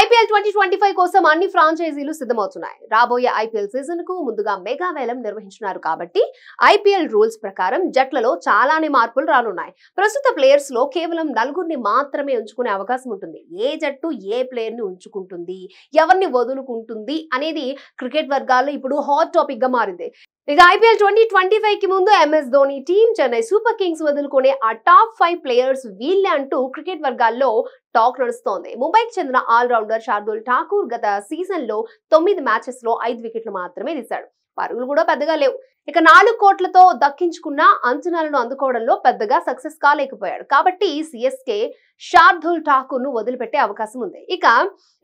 IPL twenty twenty five కోసం అన్ని ఫ్రాంచైజీలు సిద్ధమవుతున్నాయి రాబోయే ఐపీఎల్ సీజన్ కు ముందుగా మెగా వేలం నిర్వహించున్నారు కాబట్టి ఐపీఎల్ రూల్స్ ప్రకారం జట్లలో చాలానే మార్పులు రానున్నాయి ప్రస్తుత ప్లేయర్స్ లో కేవలం నలుగురిని మాత్రమే ఉంచుకునే అవకాశం ఉంటుంది ఏ జట్టు ఏ ప్లేయర్ ని ఉంచుకుంటుంది ఎవరిని వదులుకుంటుంది అనేది క్రికెట్ వర్గాల్లో ఇప్పుడు హాట్ టాపిక్ గా మారింది ఇక ఐపీఎల్ ట్వంటీ ట్వంటీ ఫైవ్ కి ముందు MS Dhoni team Chennai Super Kings వదులుకునే ఆ టాప్ ఫైవ్ ప్లేయర్స్ వీళ్ళే అంటూ క్రికెట్ వర్గాల్లో టాక్ నడుస్తోంది ముంబైకి చెందిన ఆల్రౌండర్ షార్దుల్ ఠాకూర్ గత సీజన్ లో తొమ్మిది మ్యాచెస్ లో ఐదు వికెట్లు మాత్రమే తీశాడు పరుగులు కూడా పెద్దగా లేవు ఇక నాలుగు కోట్లతో దక్కించుకున్న అంచనాలను అందుకోవడంలో పెద్దగా సక్సెస్ కాలేకపోయాడు కాబట్టి సిఎస్కే షార్దుల్ ఠాకూర్ ను వదిలిపెట్టే అవకాశం ఉంది ఇక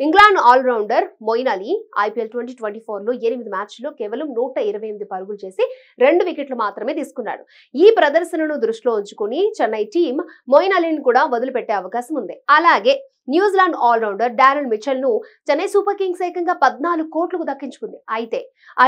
England all rounder Moeen Ali IPL twenty twenty four లో ఎనిమిది లో కేవలం నూట ఇరవై ఎనిమిది పరుగులు చేసి రెండు వికెట్లు మాత్రమే తీసుకున్నాడు ఈ ప్రదర్శనను దృష్టిలో ఉంచుకుని చెన్నై టీం మొయిన్ అలీని కూడా వదిలిపెట్టే అవకాశం ఉంది అలాగే న్యూజిలాండ్ ఆల్రౌండర్ డారెల్ మిచెల్ ను చెన్నై సూపర్ కింగ్స్ ఏకంగా పద్నాలుగు కోట్లకు దక్కించుకుంది అయితే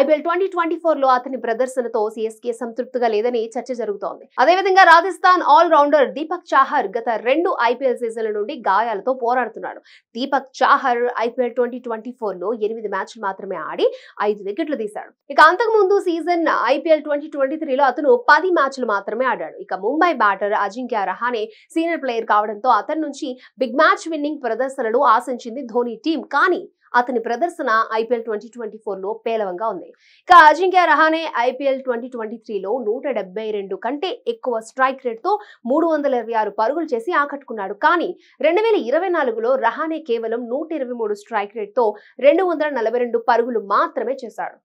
ఐపీఎల్ ట్వంటీ ట్వంటీ ఫోర్ లో అతని ప్రదర్శనతో సిఎస్కే సంతృప్తిగా లేదని చర్చ జరుగుతోంది అదేవిధంగా రాజస్థాన్ ఆల్ రౌండర్ దీపక్ చాహర్ గత రెండు ఐపీఎల్ సీజన్ల నుండి గాయాలతో పోరాడుతున్నాడు Deepak Chahar IPL twenty twenty four లో ఎనిమిది మ్యాచ్లు మాత్రమే ఆడి ఐదు వికెట్లు తీశాడు ఇక అంతకుముందు సీజన్ ఐపీఎల్ ట్వంటీ ట్వంటీ త్రీలో అతను పది మ్యాచ్లు మాత్రమే ఆడాడు ఇక Mumbai batter Ajinkya Rahane senior player కావడంతో అతని నుంచి బిగ్ మ్యాచ్ విన్నింగ్ ప్రదర్శనలు ఆశించింది ధోని టీం కానీ అతని ప్రదర్శన ఐపీఎల్ ట్వంటీ ట్వంటీ ఫోర్ లో పేలవంగా ఉంది ఇక Ajinkya Rahane IPL twenty twenty త్రీలో నూట డెబ్బై రెండు కంటే ఎక్కువ స్ట్రైక్ రేట్ తో మూడు వందల ఇరవై ఆరు పరుగులు చేసి ఆకట్టుకున్నాడు కానీ రెండు వేల ఇరవై నాలుగులో రహానే కేవలం నూట ఇరవై మూడు స్ట్రైక్ రేట్ తో రెండు వందల నలభై రెండు పరుగులు మాత్రమే చేశాడు